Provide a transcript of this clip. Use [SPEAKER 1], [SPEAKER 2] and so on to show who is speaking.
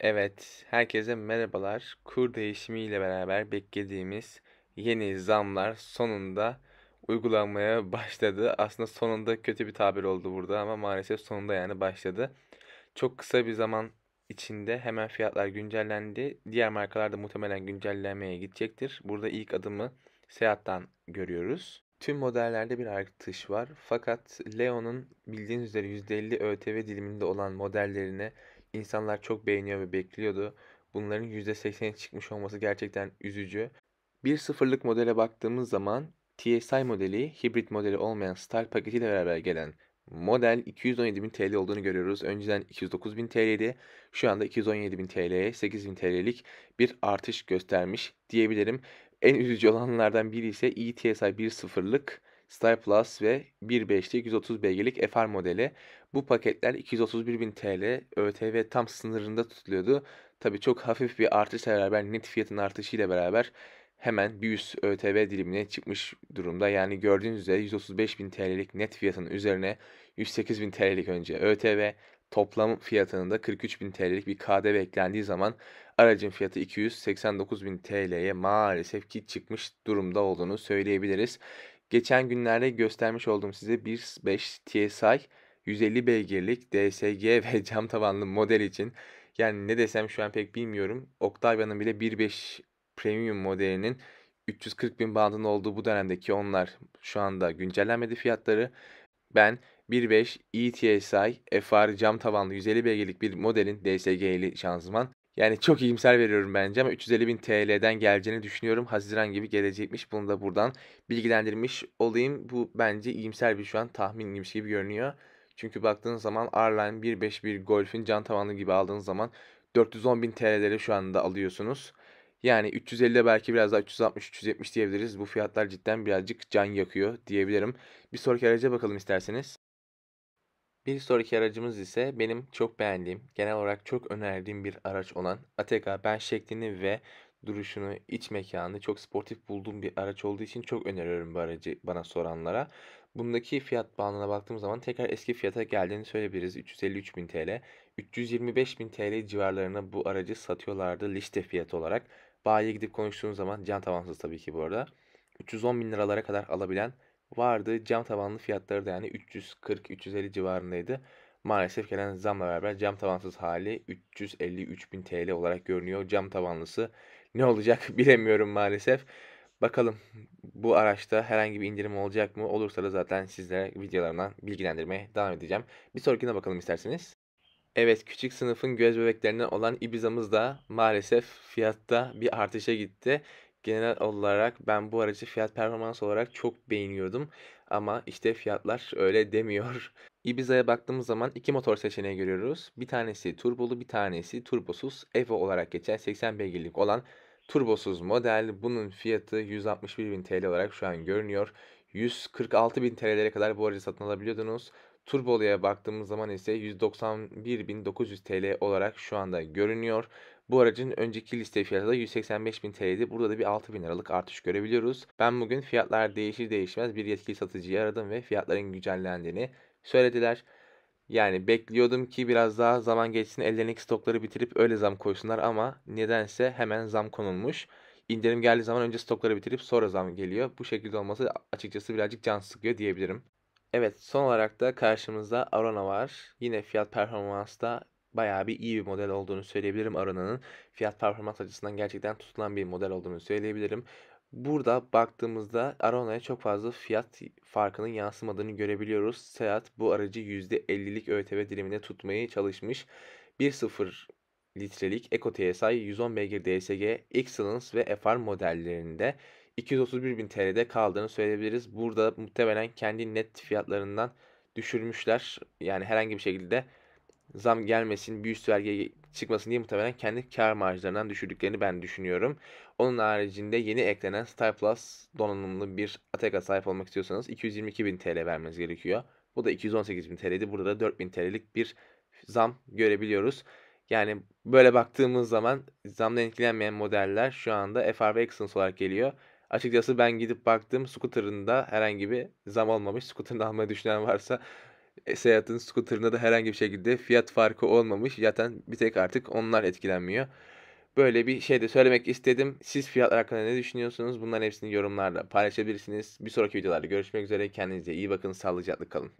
[SPEAKER 1] Evet, herkese merhabalar. Kur değişimi ile beraber beklediğimiz yeni zamlar sonunda uygulanmaya başladı. Aslında sonunda kötü bir tabir oldu burada ama maalesef sonunda yani başladı. Çok kısa bir zaman içinde hemen fiyatlar güncellendi. Diğer markalar da muhtemelen güncellenmeye gidecektir. Burada ilk adımı Seat'tan görüyoruz. Tüm modellerde bir artış var. Fakat Leon'un bildiğiniz üzere %50 ÖTV diliminde olan modellerine insanlar çok beğeniyor ve bekliyordu. Bunların %80'e çıkmış olması gerçekten üzücü. Bir sıfırlık modele baktığımız zaman TSI modeli, hibrit modeli olmayan Star paketiyle beraber gelen Model 217.000 TL olduğunu görüyoruz. Önceden 209.000 TL'ydi. Şu anda 217.000 TL'ye 8.000 TL'lik bir artış göstermiş diyebilirim. En üzücü olanlardan biri ise ETSI 1.0'lık Star Plus ve 1.5'li 130 beygirlik FR modeli. Bu paketler 231.000 TL ÖTV tam sınırında tutuluyordu. Tabii çok hafif bir artışla beraber net fiyatın artışıyla beraber hemen bir üst ÖTV dilimine çıkmış durumda. Yani gördüğünüz üzere bin TL'lik net fiyatın üzerine 108 bin TL'lik önce ÖTV toplam fiyatının da 43 bin TL'lik bir KDV eklendiği zaman aracın fiyatı 289 bin TL'ye maalesef ki çıkmış durumda olduğunu söyleyebiliriz. Geçen günlerde göstermiş olduğum size 1.5 TSI 150 beygirlik DSG ve cam tavanlı model için yani ne desem şu an pek bilmiyorum. Octavia'nın bile 1.5 Premium modelinin 340 bin bandında olduğu bu dönemdeki onlar şu anda güncellenmedi fiyatları. Ben 1.5 ETSI FR cam tavanlı 150 beygirlik bir modelin DSG'li şanzıman. Yani çok iyimser veriyorum bence ama 350 bin TL'den geleceğini düşünüyorum. Haziran gibi gelecekmiş. Bunu da buradan bilgilendirmiş olayım. Bu bence iyimser bir şu an tahminmiş gibi şey görünüyor. Çünkü baktığınız zaman R-Line 1.5 bir Golf'in cam tavanlı gibi aldığınız zaman 410 bin TL'leri şu anda alıyorsunuz. Yani 350'de belki biraz daha 360-370 diyebiliriz. Bu fiyatlar cidden birazcık can yakıyor diyebilirim. Bir sonraki araca bakalım isterseniz. Bir sonraki aracımız ise benim çok beğendiğim, genel olarak çok önerdiğim bir araç olan Ateca Ben şeklini ve duruşunu, iç mekanı çok sportif bulduğum bir araç olduğu için çok öneriyorum bu aracı bana soranlara. Bundaki fiyat bandına baktığım zaman tekrar eski fiyata geldiğini söyleyebiliriz. bin TL. 325 bin TL civarlarına bu aracı satıyorlardı liste fiyat olarak. Bayiye gidip konuştuğun zaman cam tavansız tabii ki bu arada. 310 bin liralara kadar alabilen vardı. Cam tavanlı fiyatları da yani 340-350 civarındaydı. Maalesef gelen zamla beraber cam tavansız hali 353 bin TL olarak görünüyor. Cam tavanlısı ne olacak bilemiyorum maalesef. Bakalım bu araçta herhangi bir indirim olacak mı? Olursa da zaten sizlere videolarından bilgilendirmeye devam edeceğim. Bir sonrakine bakalım isterseniz. Evet küçük sınıfın göz bebeklerinden olan Ibiza'mız da maalesef fiyatta bir artışa gitti. Genel olarak ben bu aracı fiyat performans olarak çok beğeniyordum. Ama işte fiyatlar öyle demiyor. Ibiza'ya baktığımız zaman iki motor seçeneği görüyoruz. Bir tanesi turbolu bir tanesi turbosuz Evo olarak geçen 80 beygirlik olan Turbosuz model bunun fiyatı 161.000 TL olarak şu an görünüyor. 146.000 TL'lere kadar bu aracı satın alabiliyordunuz. Turbolu'ya baktığımız zaman ise 191.900 TL olarak şu anda görünüyor. Bu aracın önceki liste fiyatı da 185.000 TL'ydi. Burada da bir 6.000 liralık artış görebiliyoruz. Ben bugün fiyatlar değişir değişmez bir yetkili satıcıyı aradım ve fiyatların güncellendiğini söylediler. Yani bekliyordum ki biraz daha zaman geçsin ellerindeki stokları bitirip öyle zam koysunlar ama nedense hemen zam konulmuş. İndirim geldiği zaman önce stokları bitirip sonra zam geliyor. Bu şekilde olması açıkçası birazcık can sıkıyor diyebilirim. Evet son olarak da karşımızda Arona var. Yine fiyat performansta bayağı bir iyi bir model olduğunu söyleyebilirim Arona'nın. Fiyat performans açısından gerçekten tutulan bir model olduğunu söyleyebilirim. Burada baktığımızda Arona'ya çok fazla fiyat farkının yansımadığını görebiliyoruz. Seat bu aracı %50'lik ÖTV dilimine tutmayı çalışmış. 1.0 litrelik Eco TSI 110 beygir DSG Excellence ve FR modellerinde 231.000 TL'de kaldığını söyleyebiliriz. Burada muhtemelen kendi net fiyatlarından düşürmüşler. Yani herhangi bir şekilde zam gelmesin, bir üst vergi çıkmasın diye muhtemelen kendi kar marjlarından düşürdüklerini ben düşünüyorum. Onun haricinde yeni eklenen Star Plus donanımlı bir Ateka sahip olmak istiyorsanız 222.000 TL vermeniz gerekiyor. Bu da 218.000 TL'di. Burada da 4.000 TL'lik bir zam görebiliyoruz. Yani böyle baktığımız zaman zamdan etkilenmeyen modeller şu anda FR ve Excellence olarak geliyor. Açıkçası ben gidip baktım scooter'ında herhangi bir zam olmamış. Scooter'ını almayı düşünen varsa e, Seat'ın scooter'ında da herhangi bir şekilde fiyat farkı olmamış. Zaten bir tek artık onlar etkilenmiyor. Böyle bir şey de söylemek istedim. Siz fiyatlar hakkında ne düşünüyorsunuz? Bunların hepsini yorumlarda paylaşabilirsiniz. Bir sonraki videolarda görüşmek üzere. Kendinize iyi bakın. Sağlıcakla kalın.